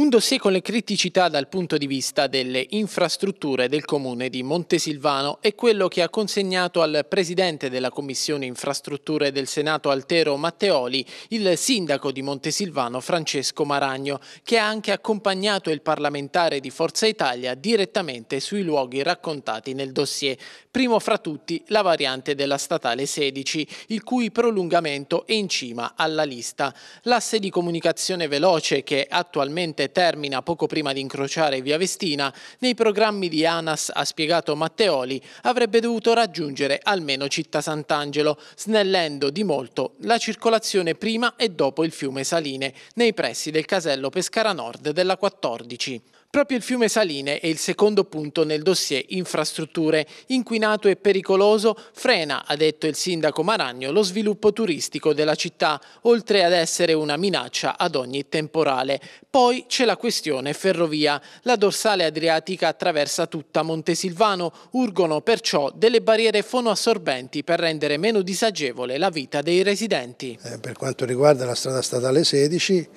Un dossier con le criticità dal punto di vista delle infrastrutture del comune di Montesilvano è quello che ha consegnato al presidente della commissione infrastrutture del Senato Altero Matteoli il sindaco di Montesilvano Francesco Maragno che ha anche accompagnato il parlamentare di Forza Italia direttamente sui luoghi raccontati nel dossier. Primo fra tutti la variante della statale 16 il cui prolungamento è in cima alla lista. L'asse di comunicazione veloce che attualmente termina poco prima di incrociare via Vestina, nei programmi di ANAS, ha spiegato Matteoli, avrebbe dovuto raggiungere almeno Città Sant'Angelo, snellendo di molto la circolazione prima e dopo il fiume Saline, nei pressi del casello Pescara Nord della 14. Proprio il fiume Saline è il secondo punto nel dossier infrastrutture. Inquinato e pericoloso, frena, ha detto il sindaco Maragno, lo sviluppo turistico della città, oltre ad essere una minaccia ad ogni temporale. Poi c'è la questione ferrovia. La dorsale adriatica attraversa tutta Montesilvano. Urgono perciò delle barriere fonoassorbenti per rendere meno disagevole la vita dei residenti. Eh, per quanto riguarda la strada statale 16,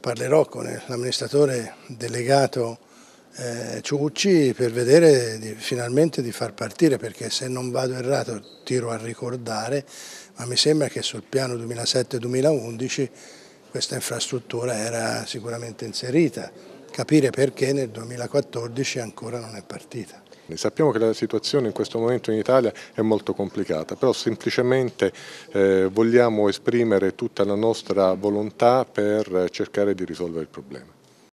parlerò con l'amministratore delegato eh, Ciucci per vedere di, finalmente di far partire, perché se non vado errato tiro a ricordare, ma mi sembra che sul piano 2007-2011 questa infrastruttura era sicuramente inserita, capire perché nel 2014 ancora non è partita. Sappiamo che la situazione in questo momento in Italia è molto complicata, però semplicemente eh, vogliamo esprimere tutta la nostra volontà per cercare di risolvere il problema.